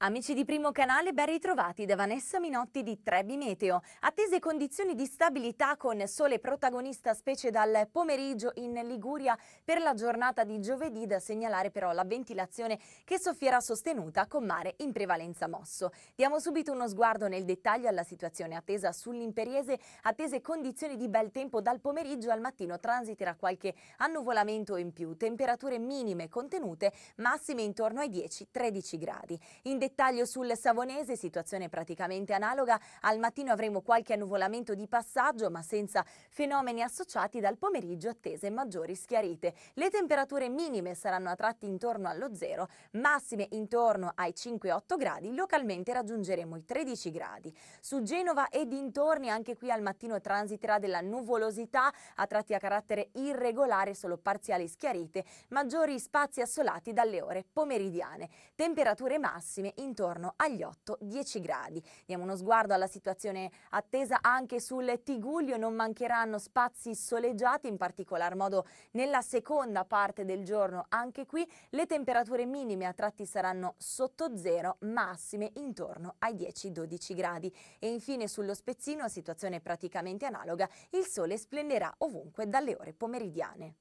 Amici di Primo Canale, ben ritrovati da Vanessa Minotti di Trebi Meteo. Attese condizioni di stabilità con sole protagonista specie dal pomeriggio in Liguria per la giornata di giovedì da segnalare però la ventilazione che soffierà sostenuta con mare in prevalenza mosso. Diamo subito uno sguardo nel dettaglio alla situazione attesa sull'imperiese, attese condizioni di bel tempo dal pomeriggio al mattino transiterà qualche annuvolamento in più, temperature minime contenute, massime intorno ai 10-13 gradi. In dettaglio sul Savonese, situazione praticamente analoga. Al mattino avremo qualche annuvolamento di passaggio, ma senza fenomeni associati dal pomeriggio attese maggiori schiarite. Le temperature minime saranno a tratti intorno allo zero, massime intorno ai 5-8 gradi, localmente raggiungeremo i 13 gradi. Su Genova e dintorni anche qui al mattino transiterà della nuvolosità, a tratti a carattere irregolare, solo parziali schiarite, maggiori spazi assolati dalle ore pomeridiane. Temperature massime intorno agli 8-10 gradi. Diamo uno sguardo alla situazione attesa anche sul Tiguglio, non mancheranno spazi soleggiati, in particolar modo nella seconda parte del giorno anche qui. Le temperature minime a tratti saranno sotto zero, massime intorno ai 10-12 gradi. E infine sullo Spezzino, situazione praticamente analoga, il sole splenderà ovunque dalle ore pomeridiane.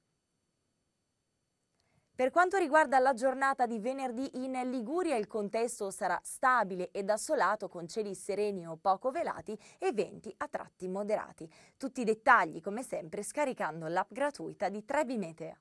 Per quanto riguarda la giornata di venerdì in Liguria, il contesto sarà stabile ed assolato con cieli sereni o poco velati e venti a tratti moderati. Tutti i dettagli, come sempre, scaricando l'app gratuita di Trebi Meteo.